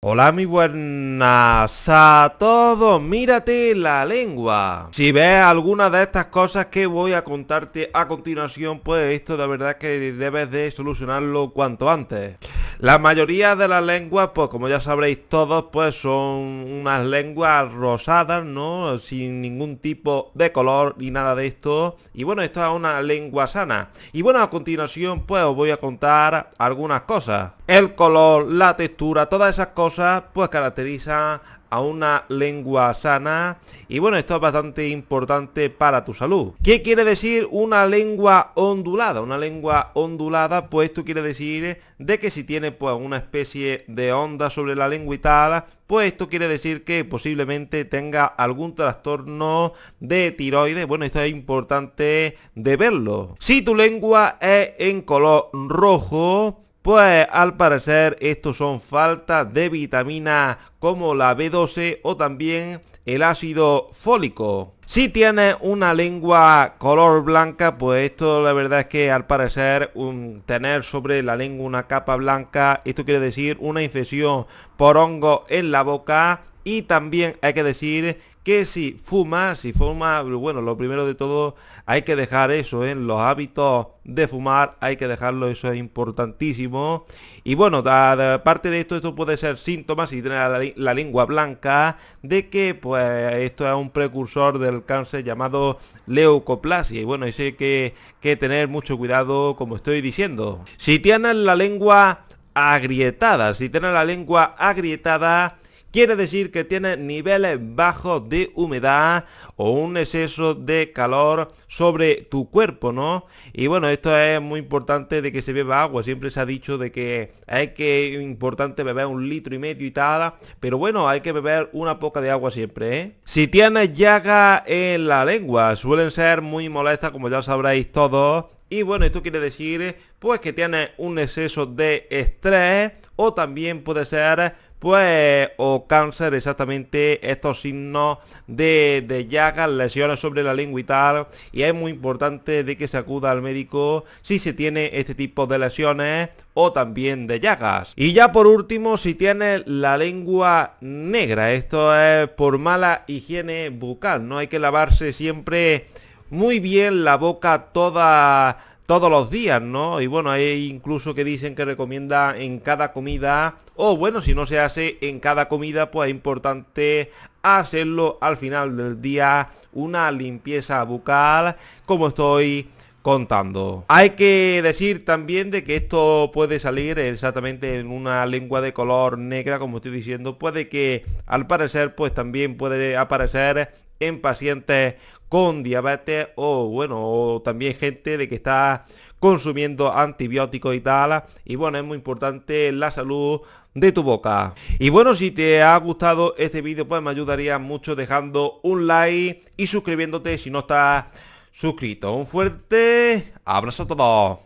Hola, mi buenas a todos. Mírate la lengua. Si ves alguna de estas cosas que voy a contarte a continuación, pues esto de verdad que debes de solucionarlo cuanto antes. La mayoría de las lenguas, pues como ya sabréis todos, pues son unas lenguas rosadas, ¿no? Sin ningún tipo de color ni nada de esto. Y bueno, esto es una lengua sana. Y bueno, a continuación, pues os voy a contar algunas cosas. El color, la textura, todas esas cosas, pues caracterizan a una lengua sana y bueno, esto es bastante importante para tu salud. ¿Qué quiere decir una lengua ondulada? Una lengua ondulada, pues esto quiere decir de que si tiene pues una especie de onda sobre la lengua y tal, pues esto quiere decir que posiblemente tenga algún trastorno de tiroides. Bueno, esto es importante de verlo. Si tu lengua es en color rojo, pues al parecer estos son faltas de vitaminas como la B12 o también el ácido fólico. Si tiene una lengua color blanca, pues esto la verdad es que al parecer tener sobre la lengua una capa blanca, esto quiere decir una infección por hongo en la boca y también hay que decir que si fuma, si fuma, bueno, lo primero de todo hay que dejar eso, en los hábitos de fumar hay que dejarlo, eso es importantísimo. Y bueno, aparte de esto, esto puede ser síntomas si tiene la, lengua blanca de que pues esto es un precursor del cáncer llamado leucoplasia. Y bueno, hay que, tener mucho cuidado, como estoy diciendo. Si tienes la lengua agrietada, si tiene la lengua agrietada, Quiere decir que tiene niveles bajos de humedad o un exceso de calor sobre tu cuerpo, ¿no? Y bueno, esto es muy importante de que se beba agua. Siempre se ha dicho de que hay que importante beber un litro y medio y tal. Pero bueno, hay que beber una poca de agua siempre, ¿eh? Si tienes llaga en la lengua, suelen ser muy molestas, como ya sabréis todos. Y bueno, esto quiere decir pues que tiene un exceso de estrés o también puede ser pues o cáncer exactamente estos signos de, de llagas, lesiones sobre la lengua y tal. Y es muy importante de que se acuda al médico si se tiene este tipo de lesiones o también de llagas. Y ya por último, si tiene la lengua negra, esto es por mala higiene bucal, no hay que lavarse siempre muy bien la boca toda todos los días, ¿no? Y bueno, hay incluso que dicen que recomienda en cada comida, o bueno, si no se hace en cada comida, pues es importante hacerlo al final del día, una limpieza bucal, como estoy contando. Hay que decir también de que esto puede salir exactamente en una lengua de color negra, como estoy diciendo, puede que al parecer pues también puede aparecer en pacientes con diabetes o bueno, también gente de que está consumiendo antibióticos y tal. Y bueno, es muy importante la salud de tu boca. Y bueno, si te ha gustado este vídeo, pues me ayudaría mucho dejando un like y suscribiéndote si no estás Suscrito, Un fuerte abrazo a todos.